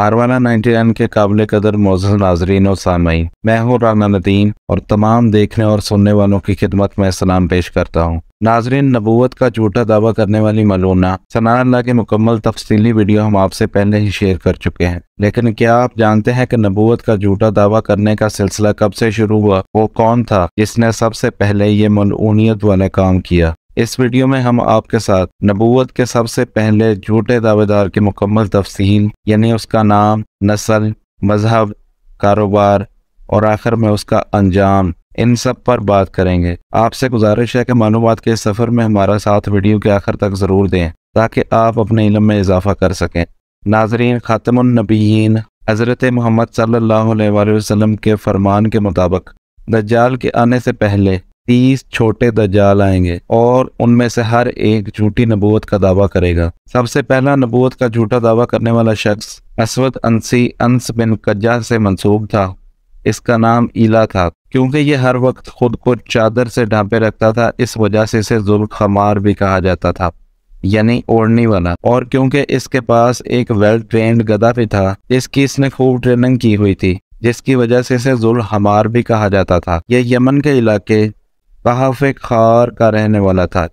आरवाना 99 के काबिल कदर मोजल नाजरीन और सामयी मैं हूँ राना नदीम और तमाम देखने और सुनने वालों की खिदमत में सलाम पेश करता हूँ नाजरीन नबूत का झूठा दावा करने वाली मलोना सना की मुकम्मल तफसीली वीडियो हम आपसे पहले ही शेयर कर चुके हैं लेकिन क्या आप जानते हैं कि नबूत का झूठा दावा करने का सिलसिला कब से शुरू हुआ वो कौन था जिसने सबसे पहले ये मलूनीत वाला काम किया इस वीडियो में हम आपके साथ नबूवत के सबसे पहले झूठे दावेदार की मुकम्मल तफसील यानी उसका नाम नस्ल मजहब कारोबार और आखिर में उसका अंजाम इन सब पर बात करेंगे आपसे गुजारिश है कि मालूम के सफ़र में हमारा साथ वीडियो के आखिर तक ज़रूर दें ताकि आप अपने इलम में इजाफा कर सकें नाजरीन ख़ातमनबीन हज़रत मोहम्मद सल्ला अलैहि के फरमान के मुताबिक दज्जाल के आने से पहले तीस छोटे दज्जाल आएंगे और उनमें से हर एक झूठी नबूत का दावा करेगा सबसे पहला नबूत का झूठा दावा करने वाला शख्स असवद अंसी अंस बिन कज्जा से मंसूब था इसका नाम ईला था क्योंकि यह हर वक्त खुद को चादर से ढांपे रखता था इस वजह से इसे जुल खमार भी कहा जाता था यानी ओढ़ने वाला और क्योंकि इसके पास एक वेल ट्रेंड गदा भी था इसकी इसने खूब ट्रेनिंग की हुई थी जिसकी वजह से इसे जुल हमार भी कहा जाता था यह यमन के इलाके कहफ खार का रहने वाला था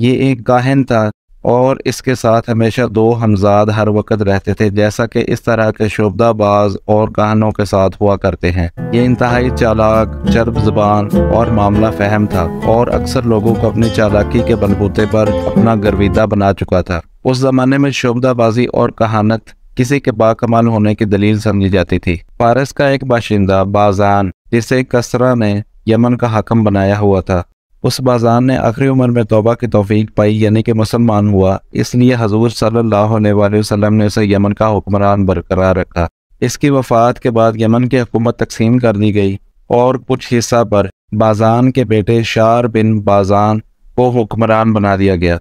ये एक गाहन था और इसके साथ हमेशा दो हमजाद हर वक्त रहते थे जैसा कि इस तरह के शोबदाबाज और गाहनों के साथ हुआ करते हैं ये इंतहाई चालाक चर्ब जबान और मामला फहम था और अक्सर लोगों को अपनी चालाकी के बलबूते पर अपना गर्विदा बना चुका था उस जमाने में शोबदाबाजी और कहानत किसी के बाकमाल होने की दलील समझी जाती थी पारस का एक बाशिंदा बाजान जिसे कसरा ने यमन का हकम बनाया हुआ था उस बाजान ने आखिरी उम्र में तोबा की तोफीक पाई यानी कि मुसलमान हुआ इसलिए हजूर सल्लाम ने उसे यमन का हुक्मरान बरकरार रखा इसकी वफात के बाद यमन की हुकूमत तकसीम कर दी गई और कुछ हिस्सा पर बाजान के बेटे शार बिन बाजान को हुक्मरान बना दिया गया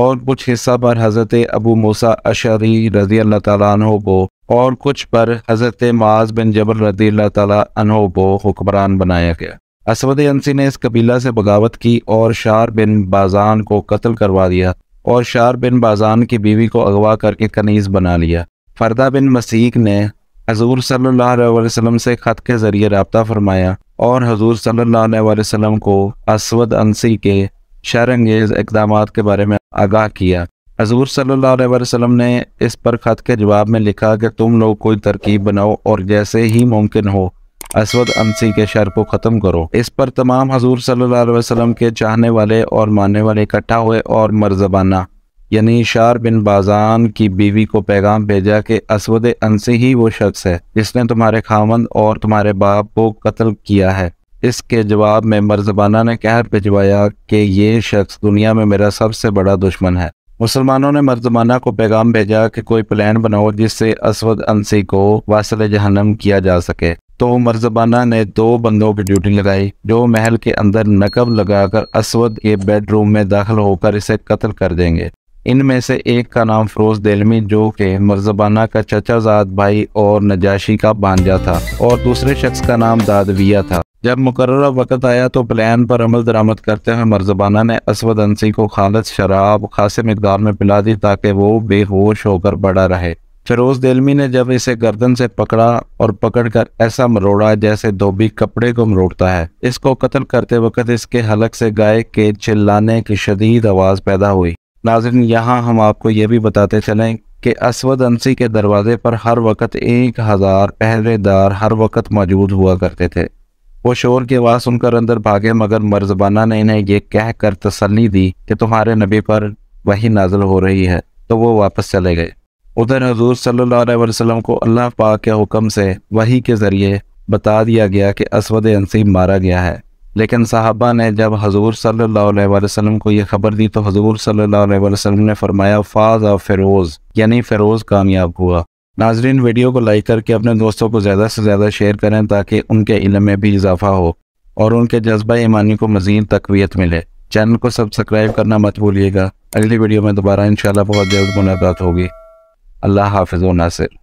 और कुछ हिस्सा पर हज़रत अबू मूसा अशरी रजी अल्लाह तु को और कुछ पर हज़रत माज बिन जबर रजी अल्लाह तु को हुक्मरान बनाया गया असवद अंसी ने इस कबीला से बगावत की और शार बिन बाजान को कत्ल करवा दिया और शार बिन बाजान की बीवी को अगवा करके कनीज बना लिया फरदा बिन मसीक ने हजूर सल्लाम से ख़त के ज़रिए रबता फरमाया और हजूर सल्लाम को असवद अंसी के शरंगेज़ इकदाम के बारे में आगाह किया हजूर सल्लाम ने इस पर ख़त के जवाब में लिखा कि तुम लोग कोई तरकीब बनाओ और जैसे ही मुमकिन हो असवद अंसी के शर को ख़त्म करो इस पर तमाम हजूर सल्लाम के चाहने वाले और मानने वाले इकट्ठा हुए और मरजबाना यानी शार बिन बाजान की बीवी को पैगाम भेजा कि असवद अंसी ही वो शख्स है जिसने तुम्हारे खामंद और तुम्हारे बाप को कत्ल किया है इसके जवाब में मरजबाना ने कहर भिजवाया कि ये शख्स दुनिया में मेरा सबसे बड़ा दुश्मन है मुसलमानों ने मरजमाना को पैगाम भेजा कि कोई प्लान बनाओ जिससे असवद अंसी को वासिल जहनम किया जा सके तो मरजबाना ने दो बंदों की ड्यूटी लगाई जो महल के अंदर नकब लगाकर असवद के बेडरूम में दाखिल होकर इसे कत्ल कर देंगे इनमें से एक का नाम फरोज दिलमी जो कि मरजबाना का चचाजाद भाई और नजाशी का भांजा था और दूसरे शख्स का नाम दादविया था जब मुकर वक्त आया तो प्लान पर अमल दरामद करते हुए मरजबाना ने असवद अंसी को खालत शराब खास मकदार में पिला दी ताकि वो बेहोश होकर बड़ा रहे फिरोज दिलमी ने जब इसे गर्दन से पकड़ा और पकड़कर ऐसा मरोड़ा जैसे धोबी कपड़े को मरोड़ता है इसको कत्ल करते वक्त इसके हलक से गाय के चिल्लाने की शदीद आवाज़ पैदा हुई नाजिन यहाँ हम आपको ये भी बताते चलें कि असवद अंसी के दरवाजे पर हर वक्त एक हज़ार पहरेदार हर वक्त मौजूद हुआ करते थे वो शोर की आवाज़ सुनकर अंदर भागे मगर मरजबाना ने इन्हें यह कहकर तसली दी कि तुम्हारे नबी पर वही नाजल हो रही है तो वो वापस चले गए उधर हजूर सल्ला को अल्लाह पाक के हुक्म से वही के ज़रिए बता दिया गया कि असवद अंसीब मारा गया है लेकिन साहबा ने जब हजूर सल्ला को यह खबर दी तो हजूर सल्ला ने फरमाया फाज और फ़िरोज़ यानी फ़िरोज़ कामयाब हुआ नाजरीन वीडियो को लाइक करके अपने दोस्तों को ज़्यादा से ज़्यादा शेयर करें ताकि उनके इलम में भी इजाफा हो और उनके जज्बा ईमानी को मज़ीद तकवीत मिले चैनल को सब्सक्राइब करना मत भूलिएगा अगली वीडियो में दोबारा इंशाल्लाह बहुत जल्द मुलाकात होगी अल्लाह हाफिज नासिर